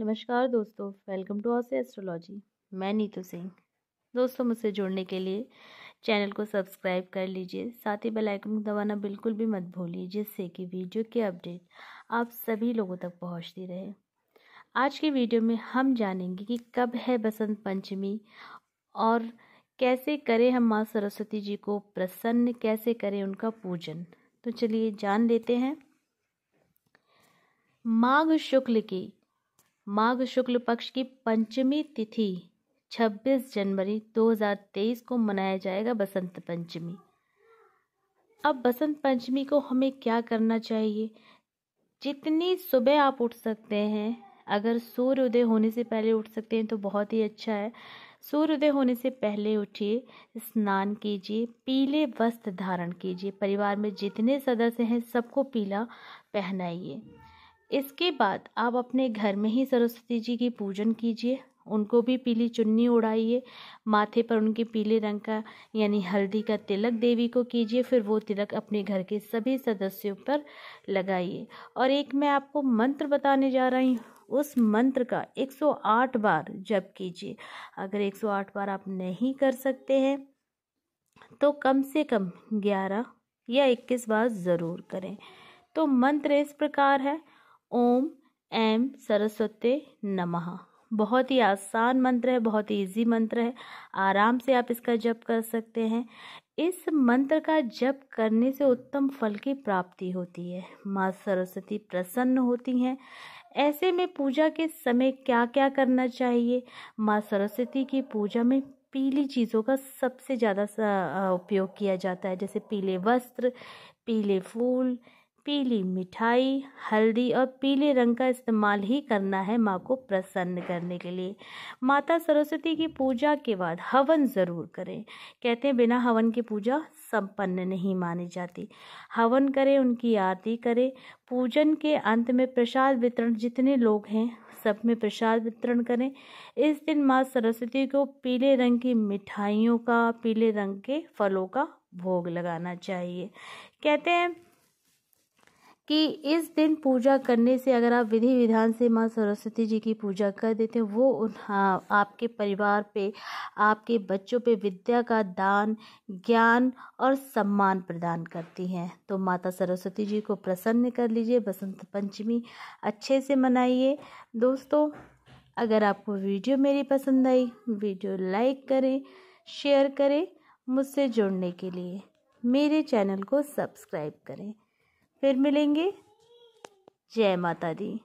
नमस्कार दोस्तों welcome to ऑस astrology मैं नीतू सिंह दोस्तों मुझसे जुड़ने के लिए चैनल को सब्सक्राइब कर लीजिए साथ ही बेल आइकन दबाना बिल्कुल भी मत भूलिए जिससे कि वीडियो के अपडेट आप सभी लोगों तक पहुंचती रहे आज की वीडियो में हम जानेंगे कि कब है बसंत पंचमी और कैसे करें हम माँ सरस्वती जी को प्रसन्न कैसे करें उनका पूजन तो चलिए जान लेते हैं माघ शुक्ल की माघ शुक्ल पक्ष की पंचमी तिथि 26 जनवरी 2023 को मनाया जाएगा बसंत पंचमी अब बसंत पंचमी को हमें क्या करना चाहिए जितनी सुबह आप उठ सकते हैं अगर सूर्य उदय होने से पहले उठ सकते हैं तो बहुत ही अच्छा है सूर्य उदय होने से पहले उठिए स्नान कीजिए पीले वस्त्र धारण कीजिए परिवार में जितने सदस्य हैं सबको पीला पहनाइए इसके बाद आप अपने घर में ही सरस्वती जी की पूजन कीजिए उनको भी पीली चुन्नी उड़ाइए माथे पर उनके पीले रंग का यानी हल्दी का तिलक देवी को कीजिए फिर वो तिलक अपने घर के सभी सदस्यों पर लगाइए और एक मैं आपको मंत्र बताने जा रही हूँ उस मंत्र का 108 बार जप कीजिए अगर 108 बार आप नहीं कर सकते हैं तो कम से कम 11 या 21 बार ज़रूर करें तो मंत्र इस प्रकार है ओम एम सरस्वती नमः बहुत ही आसान मंत्र है बहुत ही ईजी मंत्र है आराम से आप इसका जप कर सकते हैं इस मंत्र का जप करने से उत्तम फल की प्राप्ति होती है माँ सरस्वती प्रसन्न होती हैं ऐसे में पूजा के समय क्या क्या करना चाहिए माँ सरस्वती की पूजा में पीली चीज़ों का सबसे ज़्यादा उपयोग किया जाता है जैसे पीले वस्त्र पीले फूल पीली मिठाई हल्दी और पीले रंग का इस्तेमाल ही करना है माँ को प्रसन्न करने के लिए माता सरस्वती की पूजा के बाद हवन ज़रूर करें कहते हैं बिना हवन की पूजा संपन्न नहीं मानी जाती हवन करें उनकी आरती करें पूजन के अंत में प्रसाद वितरण जितने लोग हैं सब में प्रसाद वितरण करें इस दिन माँ सरस्वती को पीले रंग की मिठाइयों का पीले रंग के फलों का भोग लगाना चाहिए कहते हैं कि इस दिन पूजा करने से अगर आप विधि विधान से माँ सरस्वती जी की पूजा कर देते हैं वो उन हाँ, आपके परिवार पे आपके बच्चों पे विद्या का दान ज्ञान और सम्मान प्रदान करती हैं तो माता सरस्वती जी को प्रसन्न कर लीजिए बसंत पंचमी अच्छे से मनाइए दोस्तों अगर आपको वीडियो मेरी पसंद आई वीडियो लाइक करें शेयर करें मुझसे जुड़ने के लिए मेरे चैनल को सब्सक्राइब करें फिर मिलेंगे जय माता दी